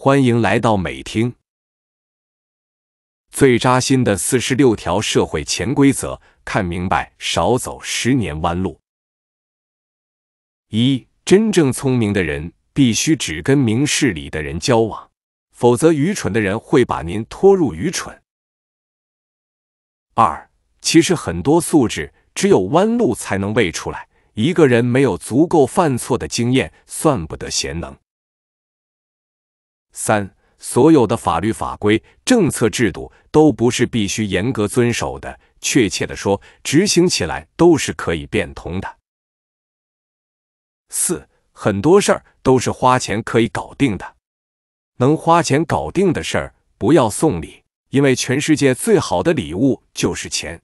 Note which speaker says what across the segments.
Speaker 1: 欢迎来到美听。最扎心的四十六条社会潜规则，看明白少走十年弯路。一、真正聪明的人必须只跟明事理的人交往，否则愚蠢的人会把您拖入愚蠢。二、其实很多素质只有弯路才能喂出来，一个人没有足够犯错的经验，算不得贤能。三，所有的法律法规、政策制度都不是必须严格遵守的，确切的说，执行起来都是可以变通的。四，很多事儿都是花钱可以搞定的，能花钱搞定的事儿不要送礼，因为全世界最好的礼物就是钱。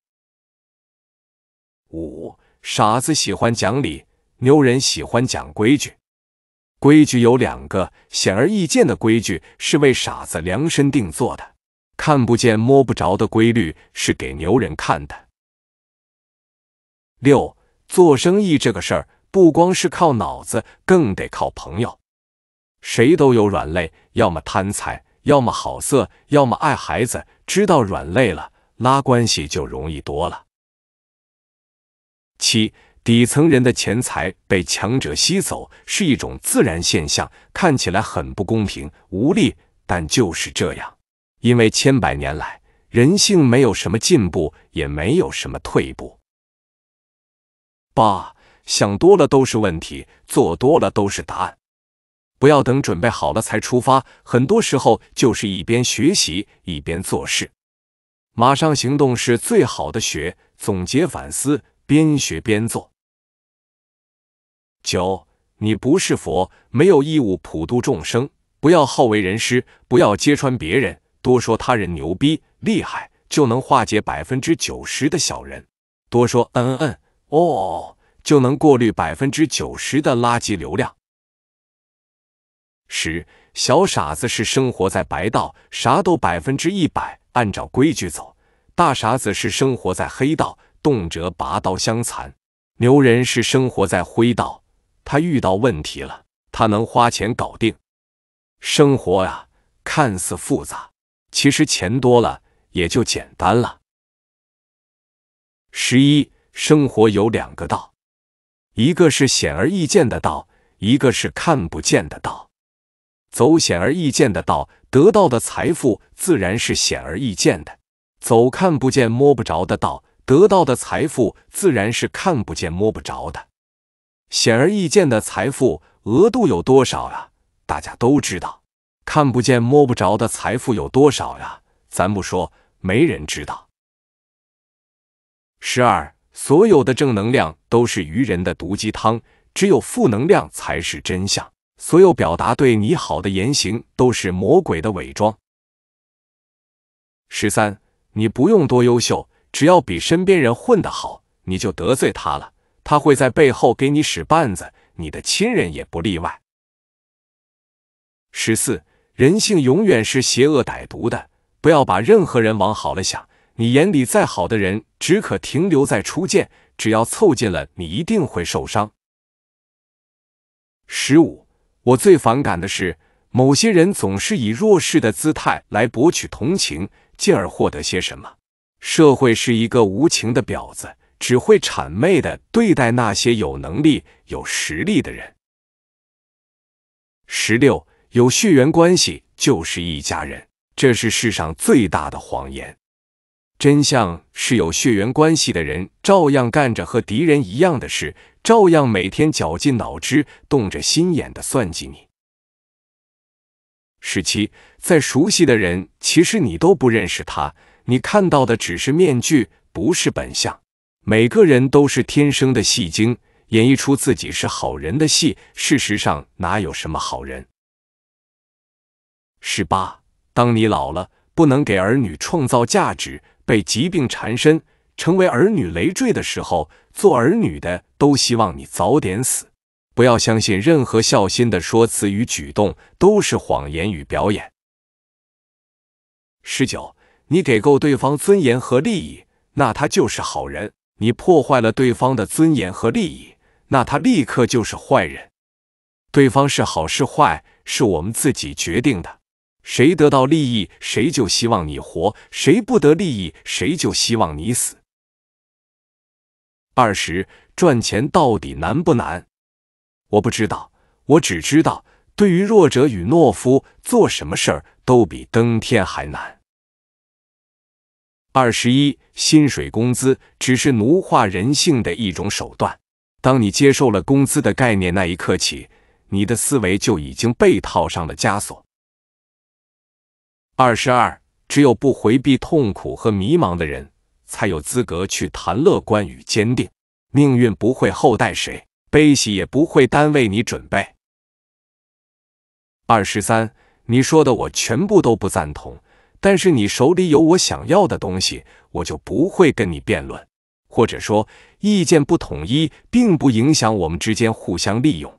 Speaker 1: 五，傻子喜欢讲理，牛人喜欢讲规矩。规矩有两个，显而易见的规矩是为傻子量身定做的，看不见摸不着的规律是给牛人看的。六，做生意这个事儿不光是靠脑子，更得靠朋友。谁都有软肋，要么贪财，要么好色，要么爱孩子。知道软肋了，拉关系就容易多了。七。底层人的钱财被强者吸走是一种自然现象，看起来很不公平、无力，但就是这样，因为千百年来人性没有什么进步，也没有什么退步。八想多了都是问题，做多了都是答案。不要等准备好了才出发，很多时候就是一边学习一边做事，马上行动是最好的学。总结反思，边学边做。九，你不是佛，没有义务普度众生。不要好为人师，不要揭穿别人。多说他人牛逼厉害，就能化解百分之九十的小人。多说嗯嗯哦，就能过滤百分之九十的垃圾流量。十，小傻子是生活在白道，啥都百分之一百按照规矩走。大傻子是生活在黑道，动辄拔刀相残。牛人是生活在灰道。他遇到问题了，他能花钱搞定。生活啊，看似复杂，其实钱多了也就简单了。十一，生活有两个道，一个是显而易见的道，一个是看不见的道。走显而易见的道，得到的财富自然是显而易见的；走看不见摸不着的道，得到的财富自然是看不见摸不着的。显而易见的财富额度有多少呀？大家都知道，看不见摸不着的财富有多少呀？咱不说，没人知道。十二，所有的正能量都是愚人的毒鸡汤，只有负能量才是真相。所有表达对你好的言行都是魔鬼的伪装。十三，你不用多优秀，只要比身边人混得好，你就得罪他了。他会在背后给你使绊子，你的亲人也不例外。十四，人性永远是邪恶歹毒的，不要把任何人往好了想。你眼里再好的人，只可停留在初见，只要凑近了，你一定会受伤。十五，我最反感的是某些人总是以弱势的姿态来博取同情，进而获得些什么。社会是一个无情的婊子。只会谄媚的对待那些有能力、有实力的人。十六，有血缘关系就是一家人，这是世上最大的谎言。真相是有血缘关系的人照样干着和敌人一样的事，照样每天绞尽脑汁、动着心眼的算计你。十七，再熟悉的人，其实你都不认识他，你看到的只是面具，不是本相。每个人都是天生的戏精，演绎出自己是好人的戏。事实上，哪有什么好人？十八，当你老了，不能给儿女创造价值，被疾病缠身，成为儿女累赘的时候，做儿女的都希望你早点死。不要相信任何孝心的说辞与举动，都是谎言与表演。十九，你给够对方尊严和利益，那他就是好人。你破坏了对方的尊严和利益，那他立刻就是坏人。对方是好是坏，是我们自己决定的。谁得到利益，谁就希望你活；谁不得利益，谁就希望你死。二十，赚钱到底难不难？我不知道，我只知道，对于弱者与懦夫，做什么事儿都比登天还难。二十一，薪水工资只是奴化人性的一种手段。当你接受了工资的概念那一刻起，你的思维就已经被套上了枷锁。二十二，只有不回避痛苦和迷茫的人，才有资格去谈乐观与坚定。命运不会厚待谁，悲喜也不会单为你准备。二十三，你说的我全部都不赞同。但是你手里有我想要的东西，我就不会跟你辩论，或者说意见不统一，并不影响我们之间互相利用。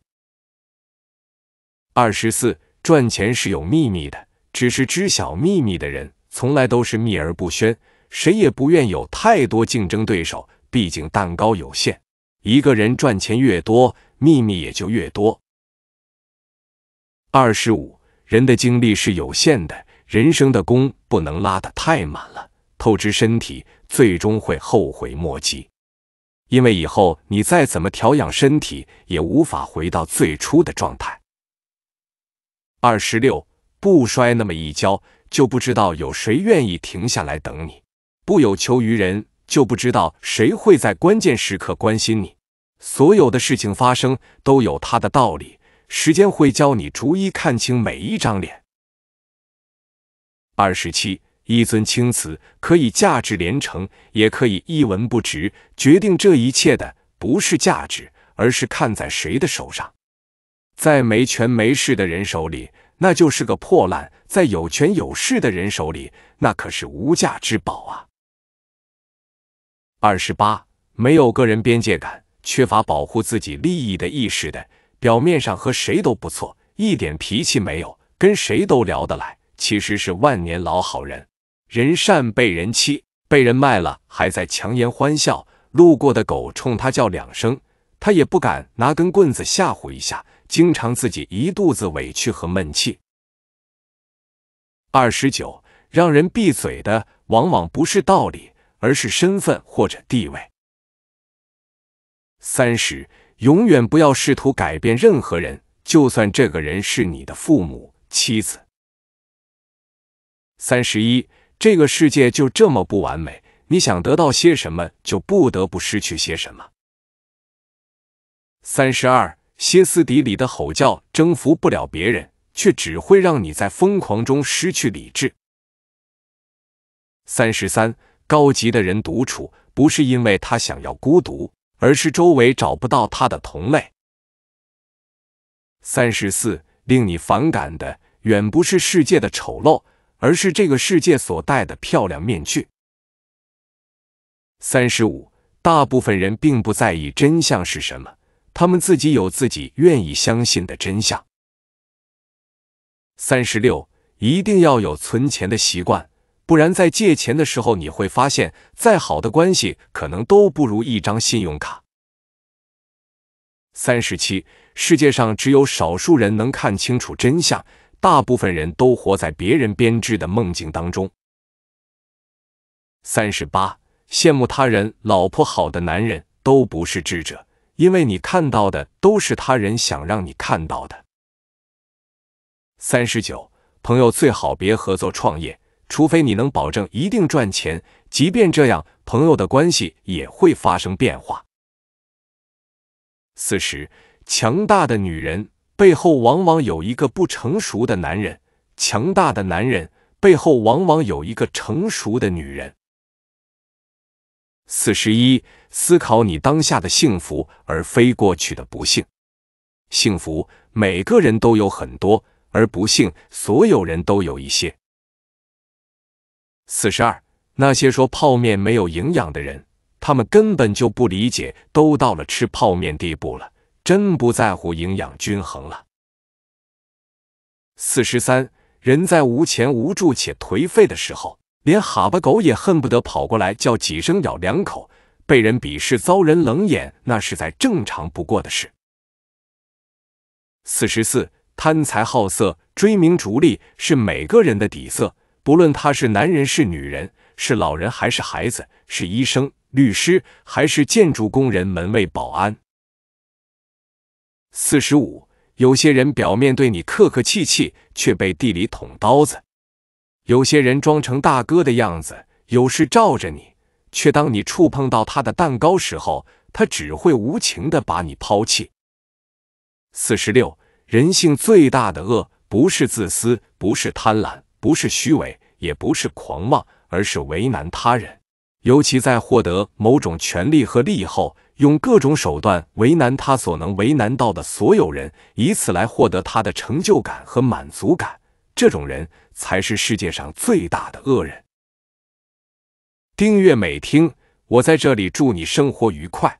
Speaker 1: 二十四，赚钱是有秘密的，只是知晓秘密的人从来都是秘而不宣，谁也不愿有太多竞争对手，毕竟蛋糕有限。一个人赚钱越多，秘密也就越多。二十五，人的精力是有限的。人生的弓不能拉得太满了，透支身体，最终会后悔莫及。因为以后你再怎么调养身体，也无法回到最初的状态。二十六，不摔那么一跤，就不知道有谁愿意停下来等你；不有求于人，就不知道谁会在关键时刻关心你。所有的事情发生，都有它的道理。时间会教你逐一看清每一张脸。二十七，一尊青瓷可以价值连城，也可以一文不值。决定这一切的不是价值，而是看在谁的手上。在没权没势的人手里，那就是个破烂；在有权有势的人手里，那可是无价之宝啊。二十八，没有个人边界感，缺乏保护自己利益的意识的，表面上和谁都不错，一点脾气没有，跟谁都聊得来。其实是万年老好人，人善被人欺，被人卖了还在强颜欢笑。路过的狗冲他叫两声，他也不敢拿根棍子吓唬一下。经常自己一肚子委屈和闷气。二十九，让人闭嘴的往往不是道理，而是身份或者地位。三十，永远不要试图改变任何人，就算这个人是你的父母、妻子。三十一，这个世界就这么不完美，你想得到些什么，就不得不失去些什么。三十二，歇斯底里的吼叫征服不了别人，却只会让你在疯狂中失去理智。三十三，高级的人独处，不是因为他想要孤独，而是周围找不到他的同类。三十四，令你反感的，远不是世界的丑陋。而是这个世界所戴的漂亮面具。三十五，大部分人并不在意真相是什么，他们自己有自己愿意相信的真相。三十六，一定要有存钱的习惯，不然在借钱的时候，你会发现再好的关系可能都不如一张信用卡。三十七，世界上只有少数人能看清楚真相。大部分人都活在别人编织的梦境当中。三十八，羡慕他人老婆好的男人都不是智者，因为你看到的都是他人想让你看到的。三十九，朋友最好别合作创业，除非你能保证一定赚钱。即便这样，朋友的关系也会发生变化。四十，强大的女人。背后往往有一个不成熟的男人，强大的男人背后往往有一个成熟的女人。四十一，思考你当下的幸福，而非过去的不幸。幸福每个人都有很多，而不幸所有人都有一些。四十二，那些说泡面没有营养的人，他们根本就不理解，都到了吃泡面地步了。真不在乎营养均衡了。四十三，人在无钱无助且颓废的时候，连哈巴狗也恨不得跑过来叫几声咬两口，被人鄙视遭人冷眼，那是再正常不过的事。四十四，贪财好色、追名逐利是每个人的底色，不论他是男人是女人，是老人还是孩子，是医生、律师还是建筑工人、门卫、保安。四十五，有些人表面对你客客气气，却被地里捅刀子；有些人装成大哥的样子，有事罩着你，却当你触碰到他的蛋糕时候，他只会无情的把你抛弃。四十六，人性最大的恶，不是自私，不是贪婪，不是虚伪，也不是狂妄，而是为难他人，尤其在获得某种权利和利益后。用各种手段为难他所能为难到的所有人，以此来获得他的成就感和满足感。这种人才是世界上最大的恶人。订阅美听，我在这里祝你生活愉快。